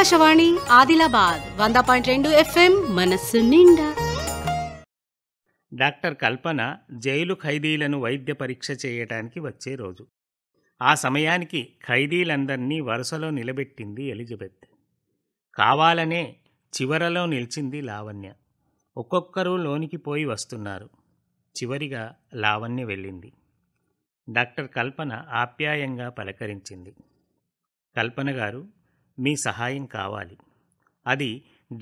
ఆకాశవాణి ఆదిలాబాద్ వంద పాయింట్ రెండు ఎఫ్ఎం మనస్సు నిండా డాక్టర్ కల్పన జైలు ఖైదీలను వైద్య పరీక్ష చేయటానికి వచ్చే రోజు ఆ సమయానికి ఖైదీలందరినీ వరుసలో నిలబెట్టింది ఎలిజబెత్ కావాలనే చివరలో నిలిచింది లావణ్య ఒక్కొక్కరు లోనికి పోయి వస్తున్నారు చివరిగా లావణ్య వెళ్ళింది డాక్టర్ కల్పన ఆప్యాయంగా పలకరించింది కల్పన గారు మీ సహాయం కావాలి అది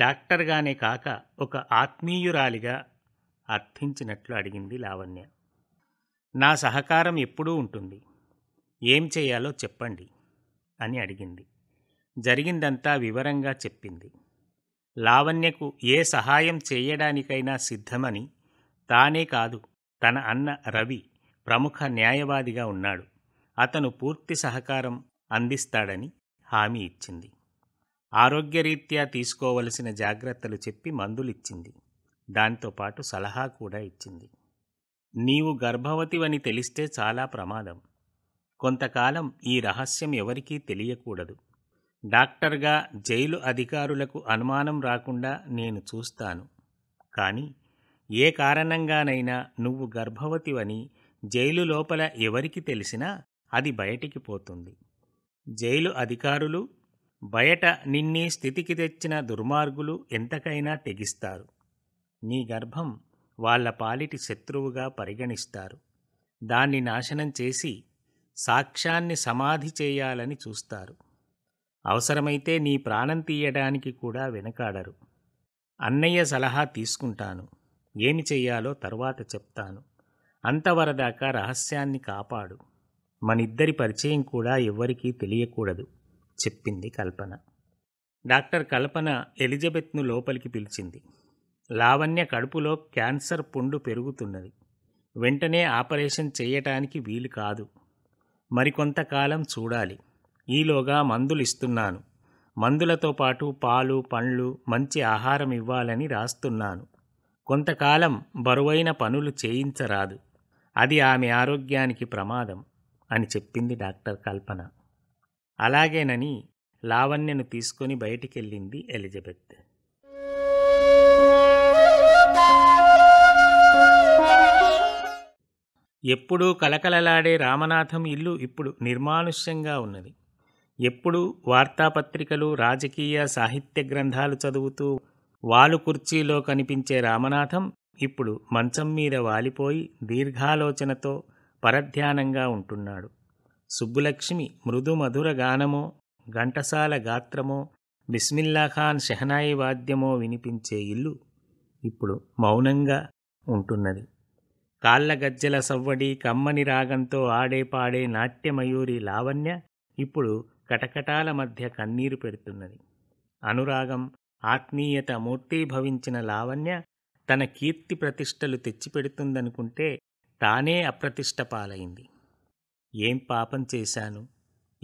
డాక్టర్గానే కాక ఒక ఆత్మీయురాలిగా అర్థించినట్లు అడిగింది లావణ్య నా సహకారం ఎప్పుడూ ఉంటుంది ఏం చేయాలో చెప్పండి అని అడిగింది జరిగిందంతా వివరంగా చెప్పింది లావణ్యకు ఏ సహాయం చేయడానికైనా సిద్ధమని తానే కాదు తన అన్న రవి ప్రముఖ న్యాయవాదిగా ఉన్నాడు అతను పూర్తి సహకారం అందిస్తాడని హామీ ఇచ్చింది ఆరోగ్యరీత్యా తీసుకోవలసిన జాగ్రత్తలు చెప్పి మందులిచ్చింది దాంతోపాటు సలహా కూడా ఇచ్చింది నీవు గర్భవతివని తెలిస్తే చాలా ప్రమాదం కొంతకాలం ఈ రహస్యం ఎవరికీ తెలియకూడదు డాక్టర్గా జైలు అధికారులకు అనుమానం రాకుండా నేను చూస్తాను కానీ ఏ కారణంగానైనా నువ్వు గర్భవతివని జైలు లోపల ఎవరికి తెలిసినా అది బయటికి పోతుంది జైలు అధికారులు బయట నిన్నీ స్థితికి తెచ్చిన దుర్మార్గులు ఎంతకైనా తెగిస్తారు నీ గర్భం వాళ్ళ పాలిటి శత్రువుగా పరిగణిస్తారు దాన్ని నాశనం చేసి సాక్ష్యాన్ని సమాధి చేయాలని చూస్తారు అవసరమైతే నీ ప్రాణం తీయడానికి కూడా వెనకాడరు అన్నయ్య సలహా తీసుకుంటాను ఏమి చెయ్యాలో తర్వాత చెప్తాను అంతవరదాకా రహస్యాన్ని కాపాడు మనిద్దరి పరిచయం కూడా ఎవ్వరికీ తెలియకూడదు చెప్పింది కల్పన డాక్టర్ కల్పన ఎలిజబెత్ను లోపలికి పిలిచింది లావణ్య కడుపులో క్యాన్సర్ పుండు పెరుగుతున్నది వెంటనే ఆపరేషన్ చేయటానికి వీలు కాదు మరికొంతకాలం చూడాలి ఈలోగా మందులు ఇస్తున్నాను మందులతో పాటు పాలు పండ్లు మంచి ఆహారం ఇవ్వాలని రాస్తున్నాను కొంతకాలం బరువైన పనులు చేయించరాదు అది ఆమె ఆరోగ్యానికి ప్రమాదం అని చెప్పింది డాక్టర్ కల్పన అలాగేనని లావణ్యను తీసుకొని బయటికెళ్ళింది ఎలిజబెత్ ఎప్పుడూ కలకలలాడే రామనాథం ఇల్లు ఇప్పుడు నిర్మానుష్యంగా ఉన్నది ఎప్పుడూ వార్తాపత్రికలు రాజకీయ సాహిత్య గ్రంథాలు చదువుతూ వాలు కుర్చీలో కనిపించే రామనాథం ఇప్పుడు మంచం మీద వాలిపోయి దీర్ఘాలోచనతో పరధ్యానంగా ఉంటున్నాడు సుబ్బులక్ష్మి మృదు మధుర గానమో ఘంటసాల గాత్రమో బిస్మిల్లాఖాన్ షెహనాయి వాద్యమో వినిపించే ఇల్లు ఇప్పుడు మౌనంగా ఉంటున్నది కాళ్ళ గజ్జల సవ్వడి కమ్మని రాగంతో ఆడే పాడే నాట్యమయూరి లావణ్య ఇప్పుడు కటకటాల మధ్య కన్నీరు పెడుతున్నది అనురాగం ఆత్మీయత మూర్తీభవించిన లావణ్య తన కీర్తి ప్రతిష్టలు తెచ్చిపెడుతుందనుకుంటే తానే అప్రతిష్ట పాలైంది ఏం పాపం చేశాను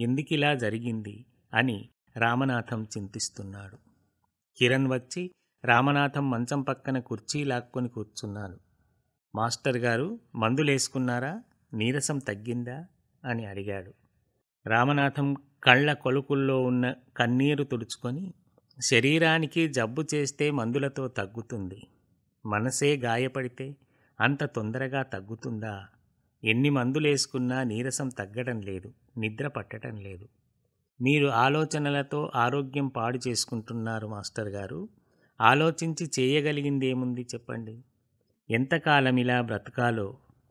ఎందుకిలా జరిగింది అని రామనాథం చింతిస్తున్నాడు కిరణ్ వచ్చి రామనాథం మంచం పక్కన కుర్చీ లాక్కొని కూర్చున్నాను మాస్టర్ గారు మందులేసుకున్నారా నీరసం తగ్గిందా అని అడిగాడు రామనాథం కళ్ళ కొలుకుల్లో ఉన్న కన్నీరు తుడుచుకొని శరీరానికి జబ్బు చేస్తే మందులతో తగ్గుతుంది మనసే గాయపడితే అంత తొందరగా తగ్గుతుందా ఎన్ని మందులేసుకున్నా నీరసం తగ్గడం లేదు నిద్ర పట్టడం లేదు మీరు ఆలోచనలతో ఆరోగ్యం పాడు చేసుకుంటున్నారు మాస్టర్ గారు ఆలోచించి చేయగలిగిందేముంది చెప్పండి ఎంతకాలం ఇలా బ్రతకాలో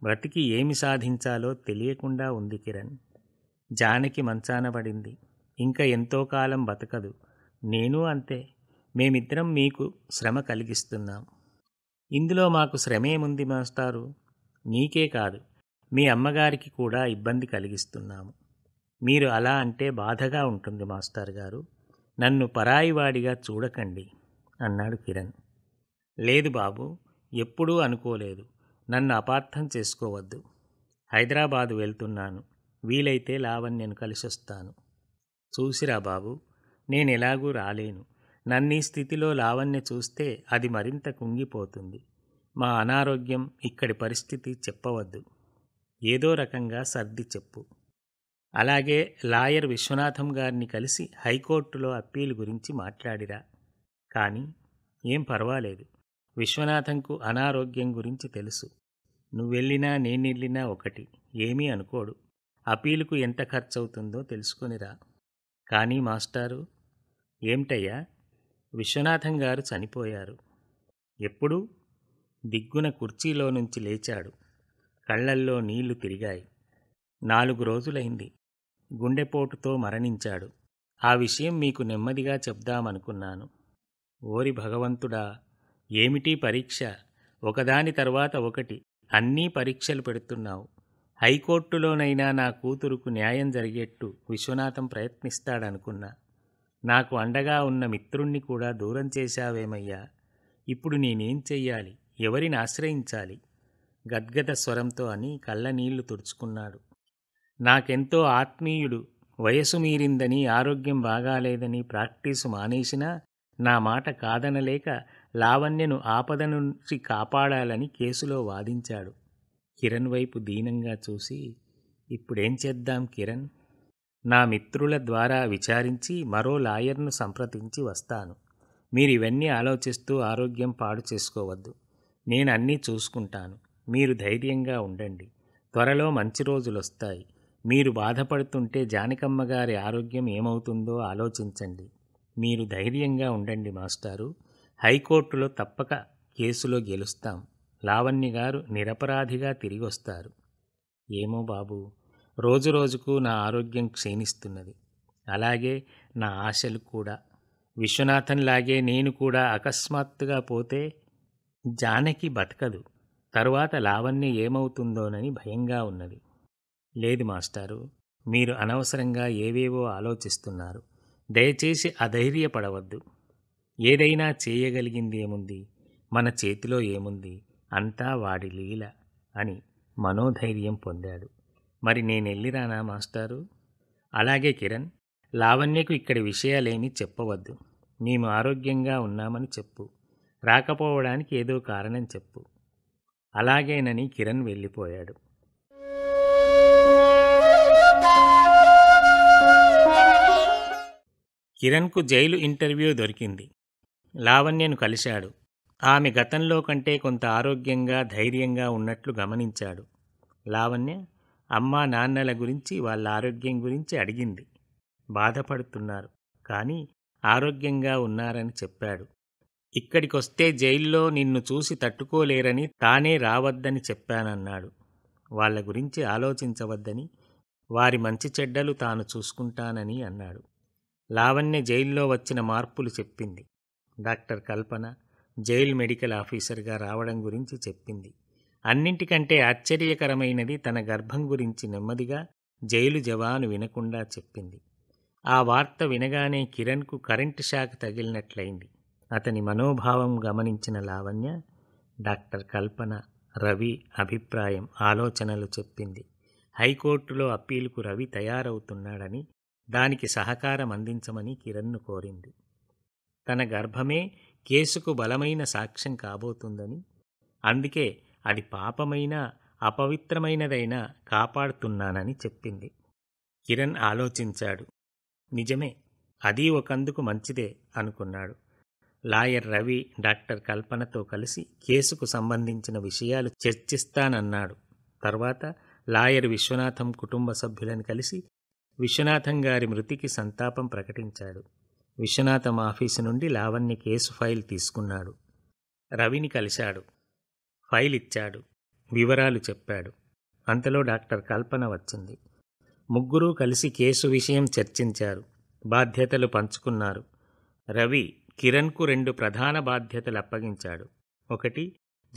బ్రతికి ఏమి సాధించాలో తెలియకుండా ఉంది కిరణ్ జానకి మంచాన పడింది ఇంకా ఎంతో కాలం బతకదు నేను అంతే మేమిద్దరం మీకు శ్రమ కలిగిస్తున్నాం ఇందులో మాకు శ్రమేముంది మాస్టారు నీకే కాదు మీ అమ్మగారికి కూడా ఇబ్బంది కలిగిస్తున్నాము మీరు అలా అంటే బాధగా ఉంటుంది మాస్టర్ గారు నన్ను పరాయివాడిగా చూడకండి అన్నాడు కిరణ్ లేదు బాబు ఎప్పుడూ అనుకోలేదు నన్ను అపార్థం చేసుకోవద్దు హైదరాబాదు వెళ్తున్నాను వీలైతే లావణ్యను కలిసొస్తాను చూసిరా బాబు నేను ఎలాగూ రాలేను నన్ను ఈ స్థితిలో లావణ్య చూస్తే అది మరింత కుంగిపోతుంది మా అనారోగ్యం ఇక్కడి పరిస్థితి చెప్పవద్దు ఏదో రకంగా సర్ది చెప్పు అలాగే లాయర్ విశ్వనాథం గారిని కలిసి హైకోర్టులో అప్పీల్ గురించి మాట్లాడిరా కానీ ఏం పర్వాలేదు విశ్వనాథంకు అనారోగ్యం గురించి తెలుసు నువ్వెళ్ళినా నేనెళ్ళినా ఒకటి ఏమీ అనుకోడు అపీలుకు ఎంత ఖర్చవుతుందో తెలుసుకునిరా కానీ మాస్టారు ఏమిటయ్యా విశ్వనాథం గారు చనిపోయారు ఎప్పుడు దిగ్గున కుర్చీలో నుంచి లేచాడు కళ్లల్లో నీళ్లు తిరిగాయి నాలుగు రోజులైంది గుండెపోటుతో మరణించాడు ఆ విషయం మీకు నెమ్మదిగా చెప్దామనుకున్నాను ఓరి భగవంతుడా ఏమిటి పరీక్ష ఒకదాని తర్వాత ఒకటి అన్నీ పరీక్షలు పెడుతున్నావు హైకోర్టులోనైనా నా కూతురుకు న్యాయం జరిగేట్టు విశ్వనాథం ప్రయత్నిస్తాడనుకున్నా నాకు అండగా ఉన్న మిత్రుణ్ణి కూడా దూరం చేశావేమయ్యా ఇప్పుడు నేనేం చెయ్యాలి ఎవరిని ఆశ్రయించాలి గద్గద స్వరంతో అని కళ్ళనీళ్లు తుడుచుకున్నాడు నాకెంతో ఆత్మీయుడు వయసు మీరిందని ఆరోగ్యం బాగాలేదని ప్రాక్టీసు మానేసినా నా మాట కాదనలేక లావణ్యను ఆపద నుంచి కాపాడాలని కేసులో వాదించాడు కిరణ్ వైపు దీనంగా చూసి ఇప్పుడేం చేద్దాం కిరణ్ నా మిత్రుల ద్వారా విచారించి మరో లాయర్ను సంప్రదించి వస్తాను మీరు ఇవన్నీ ఆలోచిస్తూ ఆరోగ్యం పాడు చేసుకోవద్దు నేను అన్నీ చూసుకుంటాను మీరు ధైర్యంగా ఉండండి త్వరలో మంచి రోజులు వస్తాయి మీరు బాధపడుతుంటే జానకమ్మ గారి ఆరోగ్యం ఏమవుతుందో ఆలోచించండి మీరు ధైర్యంగా ఉండండి మాస్టారు హైకోర్టులో తప్పక కేసులో గెలుస్తాం లావణ్య గారు నిరపరాధిగా తిరిగొస్తారు ఏమో బాబు రోజు రోజుకు నా ఆరోగ్యం క్షీణిస్తున్నది అలాగే నా ఆశలు కూడా విశ్వనాథన్ లాగే నేను కూడా అకస్మాత్తుగా పోతే జానకి బతకదు తరువాత లావణ్య ఏమవుతుందోనని భయంగా ఉన్నది లేదు మాస్టారు మీరు అనవసరంగా ఏవేవో ఆలోచిస్తున్నారు దయచేసి అధైర్యపడవద్దు ఏదైనా చేయగలిగింది ఏముంది మన చేతిలో ఏముంది అంతా వాడి లీల అని మనోధైర్యం పొందాడు మరి నేనెళ్ళిరానా మాస్టారు అలాగే కిరణ్ లావణ్యకు ఇక్కడి విషయాలేమీ చెప్పవద్దు మేము ఆరోగ్యంగా ఉన్నామని చెప్పు రాకపోవడానికి ఏదో కారణం చెప్పు అలాగేనని కిరణ్ వెళ్ళిపోయాడు కిరణ్కు జైలు ఇంటర్వ్యూ దొరికింది లావణ్యను కలిశాడు ఆమె గతంలో కంటే కొంత ఆరోగ్యంగా ధైర్యంగా ఉన్నట్లు గమనించాడు లావణ్య అమ్మా నాన్నల గురించి వాళ్ళ ఆరోగ్యం గురించి అడిగింది బాధపడుతున్నారు కానీ ఆరోగ్యంగా ఉన్నారని చెప్పాడు ఇక్కడికొస్తే జైల్లో నిన్ను చూసి తట్టుకోలేరని తానే రావద్దని చెప్పానన్నాడు వాళ్ళ గురించి ఆలోచించవద్దని వారి మంచి చెడ్డలు తాను చూసుకుంటానని అన్నాడు లావణ్య జైల్లో వచ్చిన మార్పులు చెప్పింది డాక్టర్ కల్పన జైల్ మెడికల్ ఆఫీసర్గా రావడం గురించి చెప్పింది అన్నింటికంటే ఆశ్చర్యకరమైనది తన గర్భం గురించి నెమ్మదిగా జైలు జవాను వినకుండా చెప్పింది ఆ వార్త వినగానే కిరణ్కు కరెంటు షాక్ తగిలినట్లయింది అతని మనోభావం గమనించిన లావణ్య డాక్టర్ కల్పన రవి అభిప్రాయం ఆలోచనలు చెప్పింది హైకోర్టులో అప్పీలుకు రవి తయారవుతున్నాడని దానికి సహకారం అందించమని కిరణ్ను కోరింది తన గర్భమే కేసుకు బలమైన సాక్ష్యం కాబోతుందని అందుకే అది పాపమైన అపవిత్రమైనదైనా కాపాడుతున్నానని చెప్పింది కిరణ్ ఆలోచించాడు నిజమే అది ఒకందుకు మంచిదే అనుకున్నాడు లాయర్ రవి డాక్టర్ కల్పనతో కలిసి కేసుకు సంబంధించిన విషయాలు చర్చిస్తానన్నాడు తర్వాత లాయర్ విశ్వనాథం కుటుంబ సభ్యులను కలిసి విశ్వనాథం గారి మృతికి సంతాపం ప్రకటించాడు విశ్వనాథం ఆఫీసు నుండి లావణ్య కేసు ఫైల్ తీసుకున్నాడు రవిని కలిశాడు ఫైల్ ఇచ్చాడు వివరాలు చెప్పాడు అంతలో డాక్టర్ కల్పన వచ్చింది ముగ్గురూ కలిసి కేసు విషయం చర్చించారు బాధ్యతలు పంచుకున్నారు రవి కిరణ్కు రెండు ప్రధాన బాధ్యతలు అప్పగించాడు ఒకటి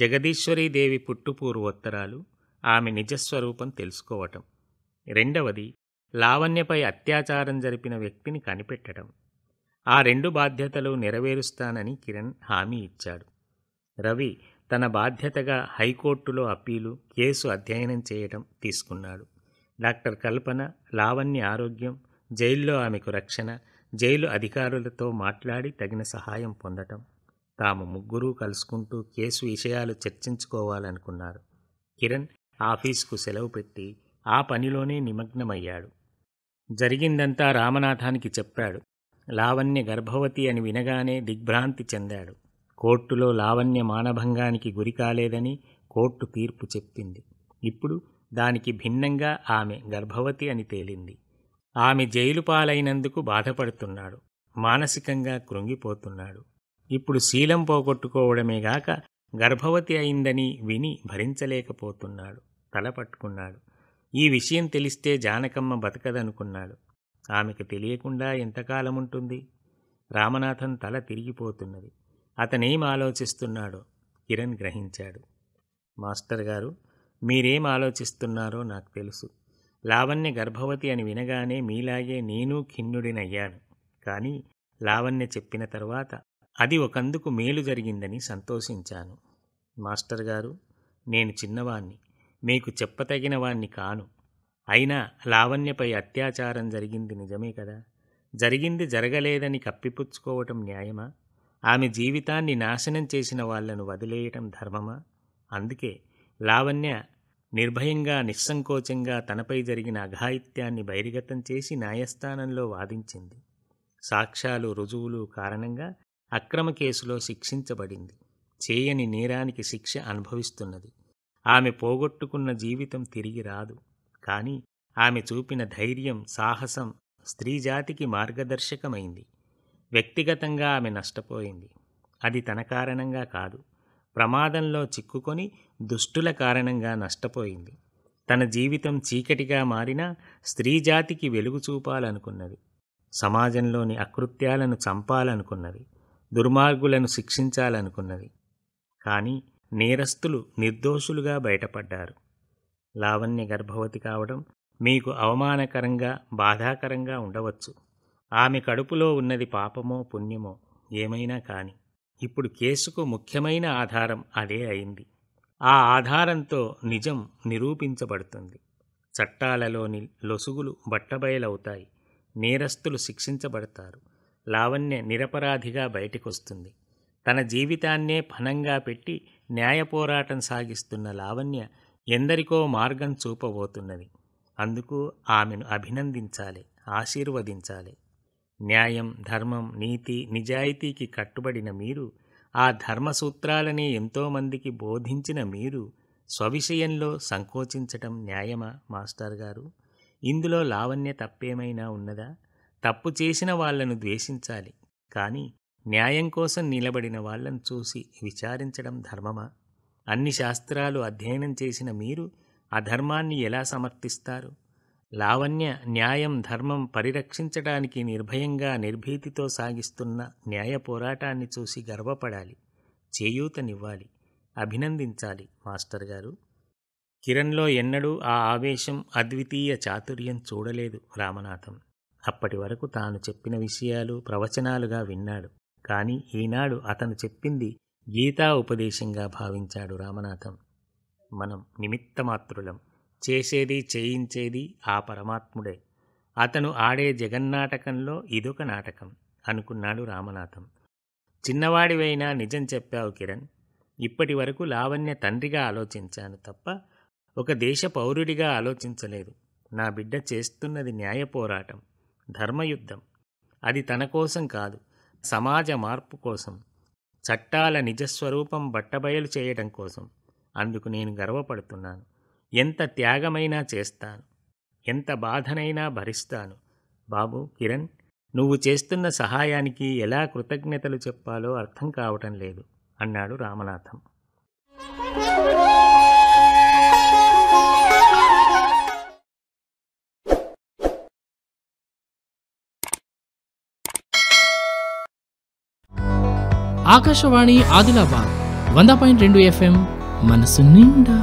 జగదీశ్వరీదేవి పుట్టుపూర్వోత్తరాలు ఆమె నిజస్వరూపం తెలుసుకోవటం రెండవది లావణ్యపై అత్యాచారం జరిపిన వ్యక్తిని కనిపెట్టడం ఆ రెండు బాధ్యతలు నెరవేరుస్తానని కిరణ్ హామీ ఇచ్చాడు రవి తన బాధ్యతగా హైకోర్టులో అప్పీలు కేసు అధ్యయనం చేయటం తీసుకున్నాడు డాక్టర్ కల్పన లావణ్య ఆరోగ్యం జైల్లో ఆమెకు రక్షణ జైలు అధికారులతో మాట్లాడి తగిన సహాయం పొందటం తాము ముగ్గురూ కలుసుకుంటూ కేసు విషయాలు చర్చించుకోవాలనుకున్నారు కిరణ్ ఆఫీసుకు సెలవు పెట్టి ఆ పనిలోనే నిమగ్నమయ్యాడు జరిగిందంతా రామనాథానికి చెప్పాడు లావణ్య గర్భవతి అని వినగానే దిగ్భ్రాంతి చెందాడు కోర్టులో లావణ్య మానభంగానికి గురి కాలేదని కోర్టు తీర్పు చెప్పింది ఇప్పుడు దానికి భిన్నంగా ఆమె గర్భవతి అని తేలింది ఆమె జైలు పాలైనందుకు బాధపడుతున్నాడు మానసికంగా కృంగిపోతున్నాడు ఇప్పుడు శీలం పోగొట్టుకోవడమేగాక గర్భవతి అయిందని విని భరించలేకపోతున్నాడు తల పట్టుకున్నాడు ఈ విషయం తెలిస్తే జానకమ్మ బతకదనుకున్నాడు ఆమెకు తెలియకుండా ఎంతకాలముంటుంది రామనాథం తల తిరిగిపోతున్నది అతనేం ఆలోచిస్తున్నాడో కిరణ్ గ్రహించాడు మాస్టర్ గారు మీరేం ఆలోచిస్తున్నారో నాకు తెలుసు లావణ్య గర్భవతి అని వినగానే మీలాగే నేను ఖిన్నుడినయ్యాను కానీ లావణ్య చెప్పిన తర్వాత అది ఒకందుకు మేలు జరిగిందని సంతోషించాను మాస్టర్ గారు నేను చిన్నవాణ్ణి మీకు చెప్పతగిన వాణ్ణి కాను అయినా లావణ్యపై అత్యాచారం జరిగింది నిజమే కదా జరిగింది జరగలేదని కప్పిపుచ్చుకోవటం న్యాయమా ఆమె జీవితాన్ని నాశనం చేసిన వాళ్లను వదిలేయటం ధర్మమా అందుకే లావణ్య నిర్భయంగా నిస్సంకోచంగా తనపై జరిగిన అఘాయిత్యాన్ని బహిర్గతం చేసి న్యాయస్థానంలో వాదించింది సాక్ష్యాలు రుజువులు కారణంగా అక్రమ కేసులో శిక్షించబడింది చేయని నేరానికి శిక్ష అనుభవిస్తున్నది ఆమె పోగొట్టుకున్న జీవితం తిరిగి రాదు కానీ ఆమె చూపిన ధైర్యం సాహసం స్త్రీ జాతికి మార్గదర్శకమైంది వ్యక్తిగతంగా ఆమె నష్టపోయింది అది తన కారణంగా కాదు ప్రమాదంలో చిక్కుకొని దుష్టుల కారణంగా నష్టపోయింది తన జీవితం చీకటిగా మారినా స్త్రీజాతికి వెలుగు చూపాలనుకున్నది సమాజంలోని అకృత్యాలను చంపాలనుకున్నది దుర్మార్గులను శిక్షించాలనుకున్నది కానీ నేరస్తులు నిర్దోషులుగా బయటపడ్డారు లావణ్య గర్భవతి కావడం మీకు అవమానకరంగా బాధాకరంగా ఉండవచ్చు ఆమె కడుపులో ఉన్నది పాపమో పుణ్యమో ఏమైనా కానీ ఇప్పుడు కేసుకు ముఖ్యమైన ఆధారం అదే అయింది ఆ ఆధారంతో నిజం నిరూపించబడుతుంది చట్టాలలోని లొసుగులు బట్టబయలవుతాయి నేరస్తులు శిక్షించబడతారు లావణ్య నిరపరాధిగా బయటికొస్తుంది తన జీవితాన్నే ఫనంగా పెట్టి న్యాయ పోరాటం సాగిస్తున్న లావణ్య ఎందరికో మార్గం చూపబోతున్నది అందుకు ఆమెను అభినందించాలి ఆశీర్వదించాలి న్యాయం ధర్మం నీతి నిజాయితీకి కట్టుబడిన మీరు ఆ ధర్మ సూత్రాలని ఎంతోమందికి బోధించిన మీరు స్వవిషయంలో సంకోచించటం న్యాయమా మాస్టర్ గారు ఇందులో లావణ్య తప్పేమైనా ఉన్నదా తప్పు చేసిన వాళ్లను ద్వేషించాలి కానీ న్యాయం కోసం నిలబడిన వాళ్లను చూసి విచారించడం ధర్మమా అన్ని శాస్త్రాలు అధ్యయనం చేసిన మీరు అధర్మాన్ని ఎలా సమర్థిస్తారు లావణ్య న్యాయం ధర్మం పరిరక్షించడానికి నిర్భయంగా నిర్భీతితో సాగిస్తున్న న్యాయ పోరాటాన్ని చూసి గర్వపడాలి చేయూతనివ్వాలి అభినందించాలి మాస్టర్ గారు కిరణ్లో ఎన్నడూ ఆ ఆవేశం అద్వితీయ చాతుర్యం చూడలేదు రామనాథం అప్పటి వరకు తాను చెప్పిన విషయాలు ప్రవచనాలుగా విన్నాడు కానీ ఈనాడు అతను చెప్పింది గీతా ఉపదేశంగా భావించాడు రామనాథం మనం నిమిత్తమాత్రులం చేసేది చేయించేది ఆ పరమాత్ముడే అతను ఆడే జగన్నాటకంలో ఇదొక నాటకం అనుకున్నాడు రామనాథం చిన్నవాడివైనా నిజం చెప్పావు కిరణ్ ఇప్పటి వరకు లావణ్య తండ్రిగా ఆలోచించాను తప్ప ఒక దేశ పౌరుడిగా ఆలోచించలేదు నా బిడ్డ చేస్తున్నది న్యాయ పోరాటం ధర్మయుద్ధం అది తన కోసం కాదు సమాజ మార్పు కోసం చట్టాల నిజస్వరూపం బట్టబయలు చేయడం కోసం అందుకు నేను గర్వపడుతున్నాను ఎంత త్యాగమైనా చేస్తాను ఎంత బాధనైనా భరిస్తాను బాబు కిరణ్ నువ్వు చేస్తున్న సహాయానికి ఎలా కృతజ్ఞతలు చెప్పాలో అర్థం కావటం లేదు అన్నాడు రామనాథం ఆకాశవాణి ఆదిలాబాద్ వంద పాయింట్ రెండు ఎఫ్ఎం మనసు నిండా